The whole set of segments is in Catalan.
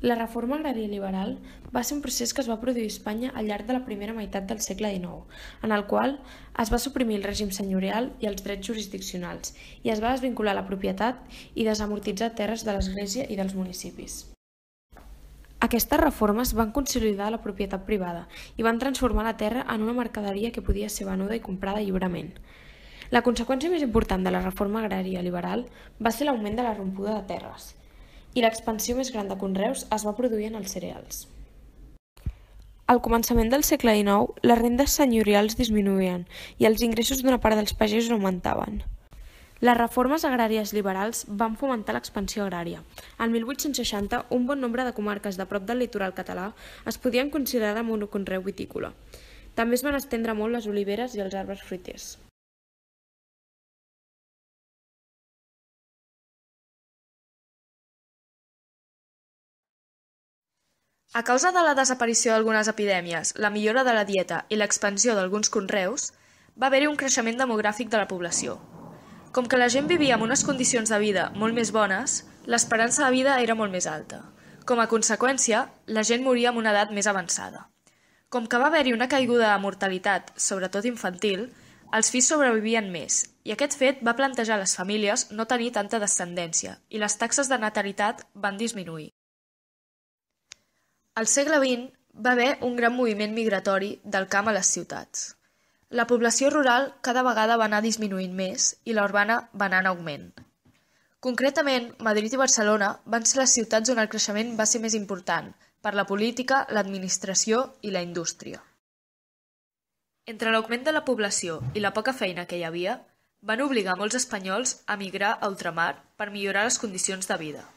La reforma agrària liberal va ser un procés que es va produir a Espanya al llarg de la primera meitat del segle XIX, en el qual es va suprimir el règim senyorial i els drets jurisdiccionals i es va desvincular la propietat i desamortitzar terres de l'Església i dels municipis. Aquestes reformes van consolidar la propietat privada i van transformar la terra en una mercaderia que podia ser venuda i comprada lliurement. La conseqüència més important de la reforma agrària liberal va ser l'augment de la rompuda de terres – i l'expansió més gran de conreus es va produir en els cereals. Al començament del segle XIX, les rendes senyorials disminuïen i els ingressos d'una part dels pagesos augmentaven. Les reformes agràries liberals van fomentar l'expansió agrària. En 1860, un bon nombre de comarques de prop del litoral català es podien considerar de monoconreu vitícola. També es van estendre molt les oliveres i els arbres fruiters. A causa de la desaparició d'algunes epidèmies, la millora de la dieta i l'expansió d'alguns conreus, va haver-hi un creixement demogràfic de la població. Com que la gent vivia amb unes condicions de vida molt més bones, l'esperança de vida era molt més alta. Com a conseqüència, la gent moria amb una edat més avançada. Com que va haver-hi una caiguda de mortalitat, sobretot infantil, els fills sobrevivien més, i aquest fet va plantejar a les famílies no tenir tanta descendència, i les taxes de natalitat van disminuir. Al segle XX va haver un gran moviment migratori del camp a les ciutats. La població rural cada vegada va anar disminuint més i la urbana va anar en augment. Concretament, Madrid i Barcelona van ser les ciutats on el creixement va ser més important per la política, l'administració i la indústria. Entre l'augment de la població i la poca feina que hi havia, van obligar molts espanyols a migrar a ultramar per millorar les condicions de vida.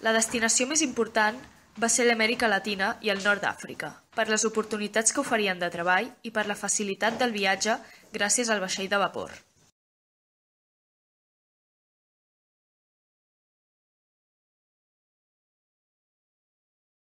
La destinació més important va ser l'Amèrica Latina i el nord d'Àfrica, per les oportunitats que oferien de treball i per la facilitat del viatge gràcies al vaixell de vapor.